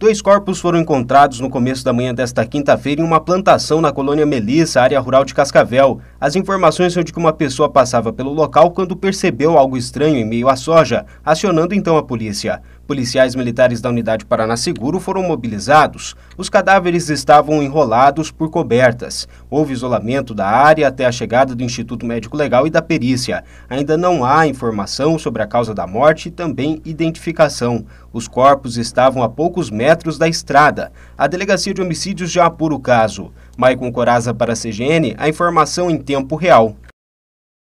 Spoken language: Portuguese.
Dois corpos foram encontrados no começo da manhã desta quinta-feira em uma plantação na colônia Melissa, área rural de Cascavel. As informações são de que uma pessoa passava pelo local quando percebeu algo estranho em meio à soja, acionando então a polícia. Policiais militares da Unidade Paraná Seguro foram mobilizados. Os cadáveres estavam enrolados por cobertas. Houve isolamento da área até a chegada do Instituto Médico Legal e da perícia. Ainda não há informação sobre a causa da morte e também identificação. Os corpos estavam a poucos metros da estrada. A Delegacia de Homicídios já apura o caso. Maicon Coraza para a CGN, a informação em tempo real.